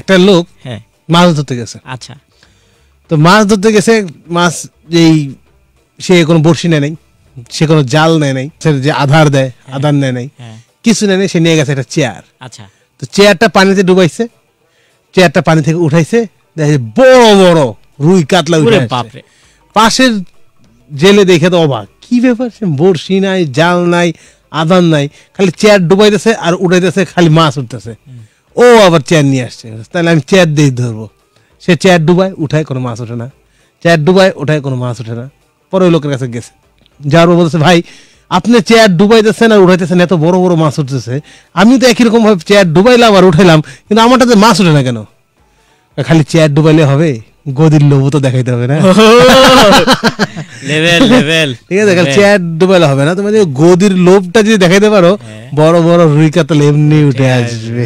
একটা লোক হ্যাঁ। মাছ ধরতে গেছে আচ্ছা তো মাছ ধরতে গেছে মাছ এই সে কোনো বড়শি নেয় নাই সে কোনো জাল নেয় নাই সে যে আধার দেয় হ্যাঁ। আধার নেয় নাই হ্যাঁ। কিছু নেয় নাই সে নিয়ে গেছে একটা চেয়ার আচ্ছা তো চেয়ারটা পানিতে ডুবাইছে চেয়ারটা পানি থেকে উঠাইছে দেখে বড় বড় রুই কাতলা উঠে পাশের জেলে দেখে তো অবাক কি ব্যাপার সে বড়শি নাই জাল নাই আধার নাই খালি চেয়ার ডুবাইতেছে আর উঠাইতেছে খালি মাছ উঠতেছে ও আবার চেয়ার নিয়ে আসছে তাহলে আমি চেয়ার দিয়ে ধরবো সে চেয়ার ডুবায় উঠায় কোনো মাছ ওঠে না চেয়ার ডুবায় ওঠায় কোনো মাছ ওঠে না পরে লোকের কাছে গেছে যাওয়ার পর বলছে ভাই আপনি চেয়ার ডুবাইতেছেন আর উঠাইতেছেন এত বড় বড় মাছ উঠতেছে আমি তো একই রকমভাবে চেয়ার ডুবাইলাম আর উঠাইলাম কিন্তু আমারটা তো মাছ ওঠে না কেন খালি চেয়ার ডুবাইলে হবে গদির লোভ তো দেখাইতে হবে না ঠিক আছে চেয়ার ডুবাইলে হবে না তুমি গদির লোভটা যদি দেখাইতে পারো হ্যাঁ। বড় বড় রুইকা তো এমনি উঠে আসবে